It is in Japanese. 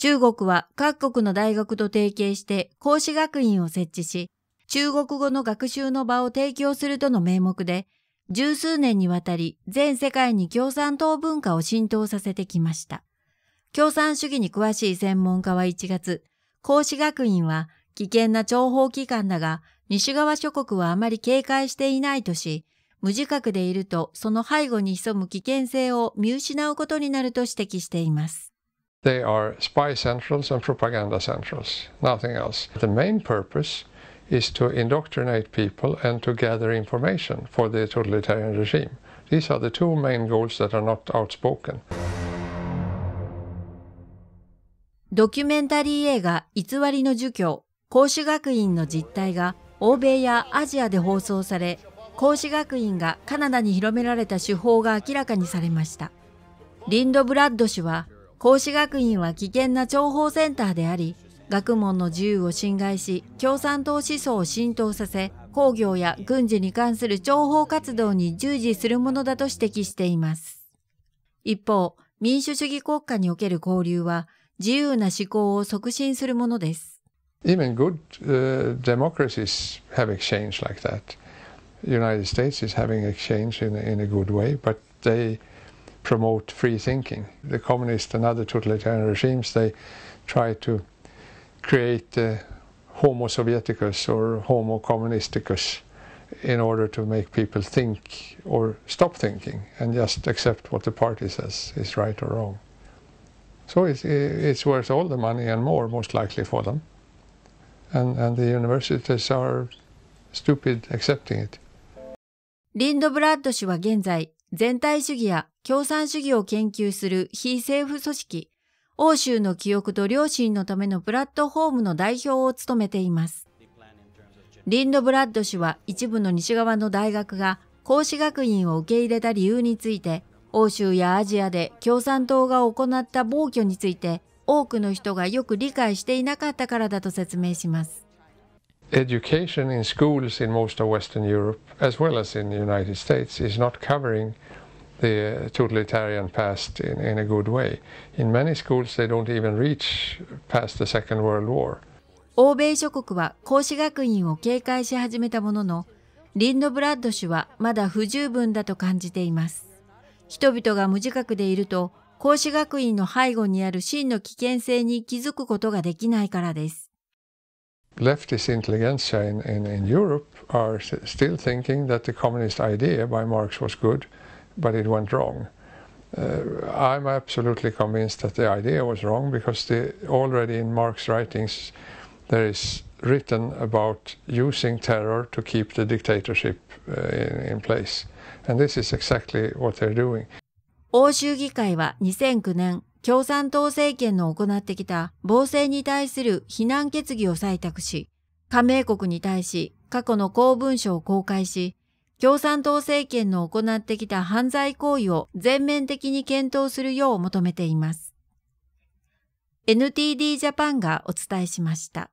中国は各国の大学と提携して講師学院を設置し、中国語の学習の場を提供するとの名目で、十数年にわたり全世界に共産党文化を浸透させてきました。共産主義に詳しい専門家は1月、孔子学院は危険な諜報機関だが、西側諸国はあまり警戒していないとし、無自覚でいるとその背後に潜む危険性を見失うことになると指摘しています。They are spy centrals and propaganda centrals, nothing else. The main purpose is to indoctrinate people and to gather information for the totalitarian regime. These are the two main goals that are not outspoken. ドキュメンタリー映画偽りの儒教孔子学院の実態が欧米やアジアで放送され孔子学院がカナダに広められた手法が明らかにされましたリンド・ブラッド氏は孔子学院は危険な諜報センターであり、学問の自由を侵害し、共産党思想を浸透させ、工業や軍事に関する諜報活動に従事するものだと指摘しています。一方、民主主義国家における交流は、自由な思考を促進するものです。Even good、uh, democracies have exchange like that. United States is having exchange in a, in a good way, but they promote free thinking. The communist and other totalitarian regimes, they try to create uh, homo sovieticus or homo communisticus in order to make people think or stop thinking and just accept what the party says is right or wrong. So it's, it's worth all the money and more, most likely, for them. And, and the universities are stupid accepting it. リンドブラッド氏は現在全体主義や共産主義を研究する非政府組織、欧州の記憶と良心のためのプラットフォームの代表を務めています。リンドブラッド氏は一部の西側の大学が孔子学院を受け入れた理由について、欧州やアジアで共産党が行った暴挙について多くの人がよく理解していなかったからだと説明します。education in schools in most of Western Europe, as well as in the United States, is not covering the totalitarian past in, in a good way. In many schools, they don't even reach past the Second World War. 欧米諸国は孔子学院を警戒し始めたものの、リンドブラッド氏はまだ不十分だと感じています。人々が無自覚でいると、孔子学院の背後にある真の危険性に気づくことができないからです。leftist intelligentsia in, in, in Europe are still thinking that the communist idea by Marx was good, but it went wrong. Uh, I'm absolutely convinced that the idea was wrong because the, already in Marx's writings there is written about using terror to keep the dictatorship uh, in, in place. And this is exactly what they're doing. 欧州議会は2009年共産党政権の行ってきた防制に対する非難決議を採択し、加盟国に対し過去の公文書を公開し、共産党政権の行ってきた犯罪行為を全面的に検討するよう求めています。NTD ジャパンがお伝えしました。